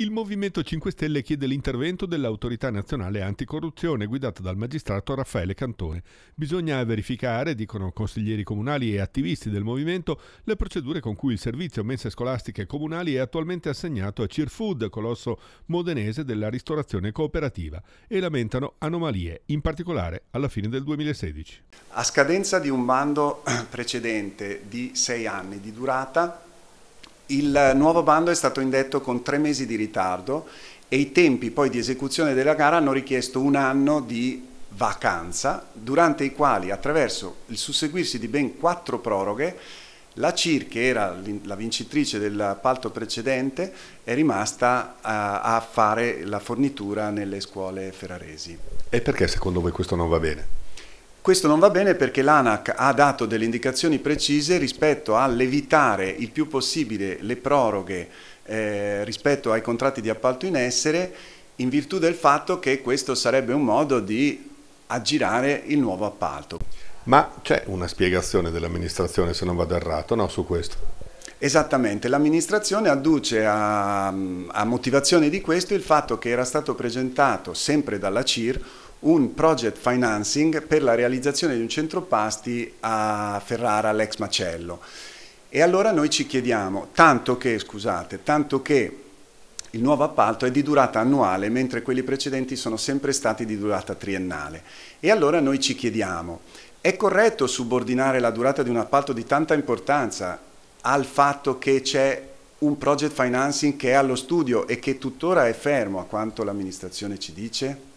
Il Movimento 5 Stelle chiede l'intervento dell'autorità nazionale anticorruzione guidata dal magistrato Raffaele Cantone. Bisogna verificare, dicono consiglieri comunali e attivisti del movimento, le procedure con cui il servizio mense scolastiche comunali è attualmente assegnato a Cirfood, colosso modenese della ristorazione cooperativa, e lamentano anomalie, in particolare alla fine del 2016. A scadenza di un bando precedente di sei anni di durata, il nuovo bando è stato indetto con tre mesi di ritardo e i tempi poi di esecuzione della gara hanno richiesto un anno di vacanza, durante i quali attraverso il susseguirsi di ben quattro proroghe la CIR, che era la vincitrice dell'appalto precedente, è rimasta a, a fare la fornitura nelle scuole ferraresi. E perché secondo voi questo non va bene? Questo non va bene perché l'ANAC ha dato delle indicazioni precise rispetto a levitare il più possibile le proroghe eh, rispetto ai contratti di appalto in essere in virtù del fatto che questo sarebbe un modo di aggirare il nuovo appalto. Ma c'è una spiegazione dell'amministrazione, se non vado errato, no, su questo? Esattamente, l'amministrazione adduce a, a motivazione di questo il fatto che era stato presentato sempre dalla CIR un project financing per la realizzazione di un centro pasti a Ferrara, all'ex macello. E allora noi ci chiediamo, tanto che, scusate, tanto che il nuovo appalto è di durata annuale, mentre quelli precedenti sono sempre stati di durata triennale. E allora noi ci chiediamo, è corretto subordinare la durata di un appalto di tanta importanza al fatto che c'è un project financing che è allo studio e che tuttora è fermo, a quanto l'amministrazione ci dice?